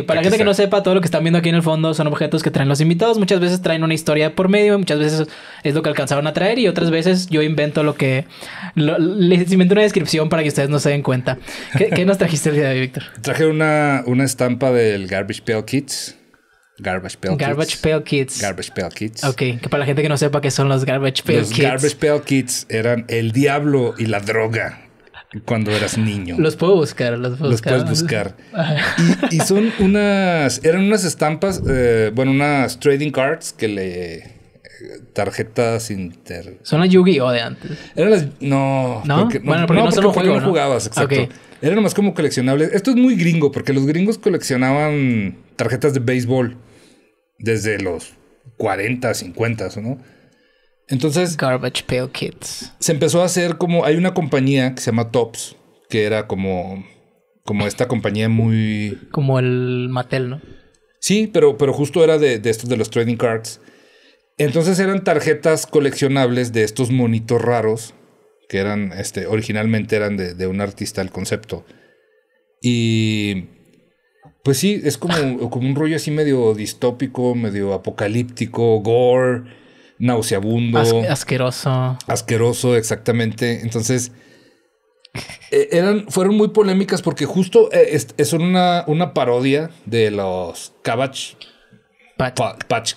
Eh, para la gente que no sepa, todo lo que están viendo aquí en el fondo son objetos que traen los invitados. Muchas veces traen una historia por medio, muchas veces es lo que alcanzaron a traer y otras veces yo invento lo que... les invento una descripción para que ustedes no se den cuenta. ¿Qué, nos trajiste el día de hoy, Víctor? Traje una, una estampa del Garbage Pail Kids. Garbage Pail Kids. Garbage Pail Kids. Ok, que para la gente que no sepa qué son los Garbage Pail Kids. Los Garbage Pail Kids eran el diablo y la droga cuando eras niño. Los puedo buscar, los puedo buscar. Los puedes buscar. Y, son unas, eran unas estampas, eh, bueno, unas trading cards que le... Tarjetas inter... Son las Yu-Gi-Oh de antes. Eran las... No. ¿No? Porque, no, bueno, no, jugabas, exacto. Eran más como coleccionables. Esto es muy gringo, porque los gringos coleccionaban tarjetas de béisbol desde los 40, 50, ¿no? Entonces. Garbage Pail Kids. Se empezó a hacer como. Hay una compañía que se llama Tops, que era como. Como esta compañía muy. Como el Mattel, ¿no? Sí, pero, pero justo era de, estos de los trading cards. Entonces eran tarjetas coleccionables de estos monitos raros que eran, este, originalmente eran de, un artista el concepto. Y pues sí, es como, como un rollo así medio distópico, medio apocalíptico, gore nauseabundo. asqueroso. Asqueroso, exactamente. Entonces, e, eran, fueron muy polémicas porque justo e, es, una, una, parodia de los Cabbage Patch,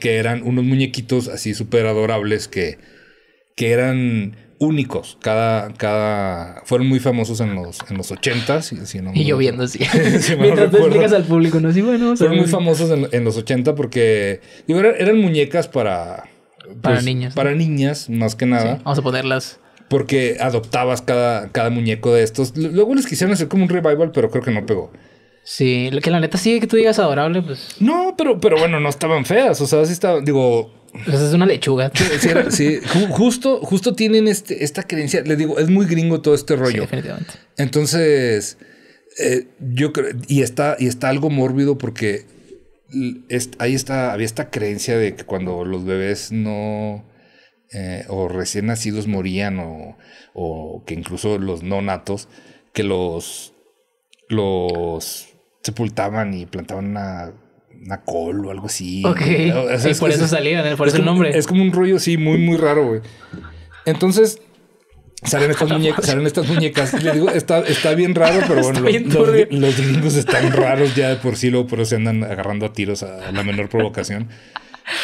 que eran unos muñequitos así súper adorables que que eran únicos. Cada, cada. Fueron muy famosos en los, en los 80 Y lloviendo, sí. Mientras tú explicas al público, ¿no? Sí, bueno. Fueron muy famosos en, los 80 porque. Digo, eran, muñecas para. para pues, niñas. Para niñas, más que nada. vamos a ponerlas. Porque adoptabas cada, cada muñeco de estos. Luego les quisieron hacer como un revival, pero creo que no pegó. Sí, que la neta sí que tú digas adorable, pues. No, pero, pero bueno, no estaban feas. O sea, sí estaban. Digo, pues es una lechuga. Sí, Justo, justo tienen este, esta creencia. Les digo, es muy gringo todo este rollo. definitivamente. Entonces, eh, yo creo, y está, y está algo mórbido porque ahí está, había esta creencia de que cuando los bebés no. Eh, o recién nacidos morían, o, o que incluso los no natos, que los, los sepultaban y plantaban una una col o algo así. Ok. y por eso salían, por eso el nombre. Es como un rollo sí muy, muy raro, güey. Entonces, Salen estas, muñecas, salen Le digo, está, bien raro, pero bueno, los, gringos están raros ya de por sí, luego por eso se andan agarrando a tiros a la menor provocación.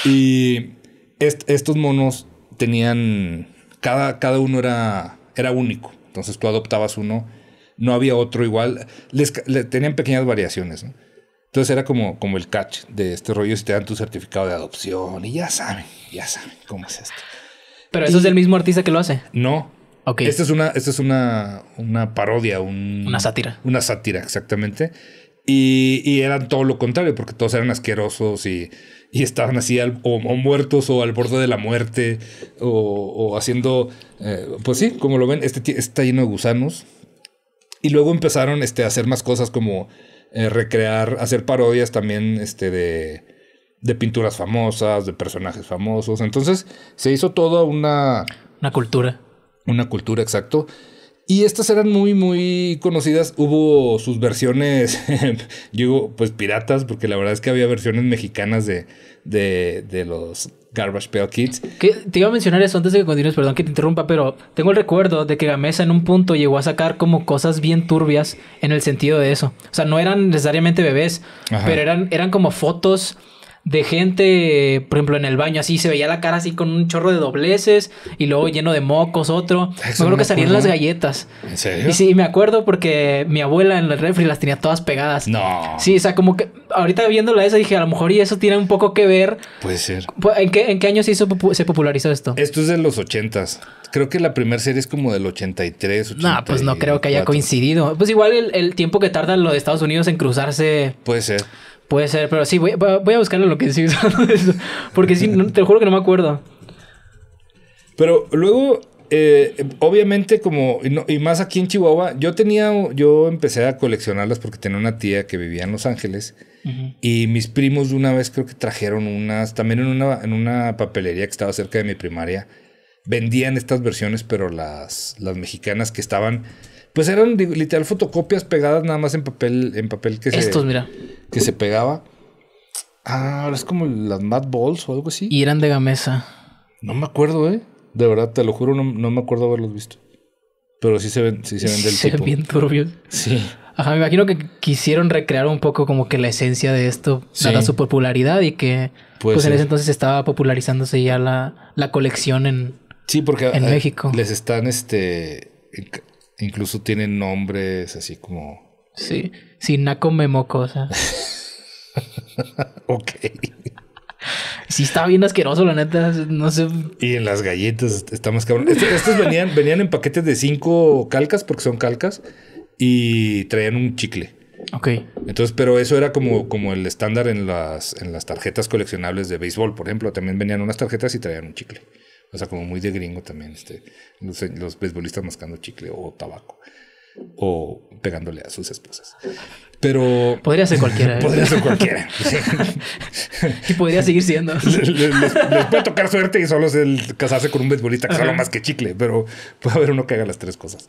Y estos monos tenían. Cada, cada uno era, era único. Entonces tú adoptabas uno, no había otro igual. tenían pequeñas variaciones. ¿no? Entonces era como, como el catch de este rollo si te dan tu certificado de adopción y ya saben, ya saben cómo es esto. Pero eso es del mismo artista que lo hace. No. Ok. Esta es una, esta es una, una parodia, una sátira. Una sátira, exactamente. Y, eran todo lo contrario, porque todos eran asquerosos y, y estaban así o, muertos o al borde de la muerte o, haciendo, eh, pues sí, como lo ven, este está lleno de gusanos. Y luego empezaron este, a hacer más cosas como eh, recrear, hacer parodias también este, de, de pinturas famosas, de personajes famosos. Entonces se hizo toda una... Una cultura. Una cultura, exacto. Y estas eran muy, muy conocidas. Hubo sus versiones, digo, pues piratas, porque la verdad es que había versiones mexicanas de, de, de los Garbage Pail Kids. Que te iba a mencionar eso antes de que continúes, perdón que te interrumpa, pero tengo el recuerdo de que Gamesa en un punto llegó a sacar como cosas bien turbias en el sentido de eso. O sea, no eran necesariamente bebés, pero eran, eran como fotos de gente, por ejemplo, en el baño, así se veía la cara así con un chorro de dobleces y luego lleno de mocos, otro. me acuerdo que salían las galletas. ¿En serio? Y sí, me acuerdo porque mi abuela en el refri las tenía todas pegadas. No. Sí, o sea, como que ahorita viéndolo eso dije, a lo mejor y eso tiene un poco que ver. Puede ser. ¿En qué, en año se, hizo, se popularizó esto? Esto es de los ochentas. Creo que la primera serie es como del 83, 84. No, pues no creo que haya coincidido. Pues igual el, tiempo que tardan los Estados Unidos en cruzarse. Puede ser. Puede ser, pero sí, voy, a buscarlo lo que sí Porque sí, te juro que no me acuerdo. Pero luego, eh, obviamente, como, y, más aquí en Chihuahua, yo tenía, yo empecé a coleccionarlas porque tenía una tía que vivía en Los Ángeles y mis primos una vez creo que trajeron unas, también en una, en una papelería que estaba cerca de mi primaria, vendían estas versiones, pero las, las mexicanas que estaban, pues eran literal fotocopias pegadas nada más en papel, en papel que, Estos, se, mira. que se pegaba. Ah, ahora es como las Mad Balls o algo así. Y eran de Gamesa. No me acuerdo, eh. De verdad, te lo juro, no, me acuerdo haberlos visto. Pero sí se ven, sí se ven del se tipo. bien turbio. Sí. Ajá, me imagino que quisieron recrear un poco como que la esencia de esto, su popularidad y que pues, en ese entonces estaba popularizándose ya la, colección en, sí, porque en eh, México. Les están, este, incluso tienen nombres así como... Sí, Sinaco Memocosa. ok. Sí, está bien asqueroso, la neta. No sé. Y en las galletas está más cabrón. Este, estos, venían, venían en paquetes de cinco calcas, porque son calcas y traían un chicle. Ok. Entonces, pero eso era como, como el estándar en las, en las tarjetas coleccionables de béisbol, por ejemplo. También venían unas tarjetas y traían un chicle. O sea, como muy de gringo también, este, los, los beisbolistas mascando chicle o tabaco o pegándole a sus esposas. Pero... Podría ser cualquiera. ¿eh? Podría ser cualquiera. y podría seguir siendo. Les, puede tocar suerte y solo es el casarse con un beisbolista que es algo más que chicle, pero puede haber uno que haga las tres cosas.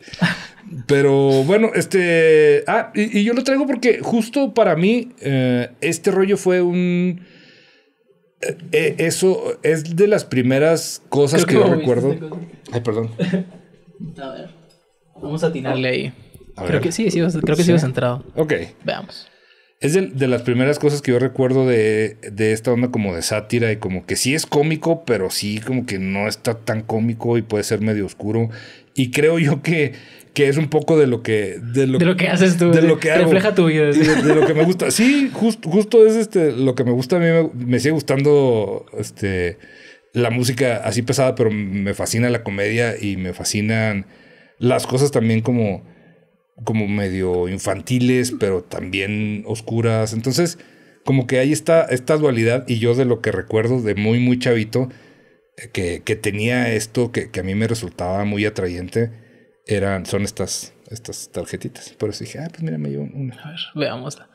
Pero bueno, este... Ah, y, yo lo traigo porque justo para mí eh, este rollo fue un... Eh, eso es de las primeras cosas que, yo recuerdo. Ay, perdón. A ver. Vamos a tirarle ahí. creo, que sí, creo que sí, sí entrado. Ok. Veamos. Es de, las primeras cosas que yo recuerdo de, esta onda como de sátira y como que sí es cómico, pero sí como que no está tan cómico y puede ser medio oscuro. Y creo yo que, que es un poco de lo que... De lo, que haces tú. De lo que hago, refleja tu vida. De, lo que me gusta. Sí, justo justo es este, lo que me gusta. A mí me, me, sigue gustando este, la música así pesada, pero me fascina la comedia y me fascinan las cosas también como, como medio infantiles, pero también oscuras. Entonces, como que ahí está esta dualidad y yo de lo que recuerdo de muy, muy chavito, eh, que, que tenía esto que, a mí me resultaba muy atrayente, eran, son estas, estas tarjetitas. Por eso dije, ah, pues mira, me llevo una. A ver, veámosla.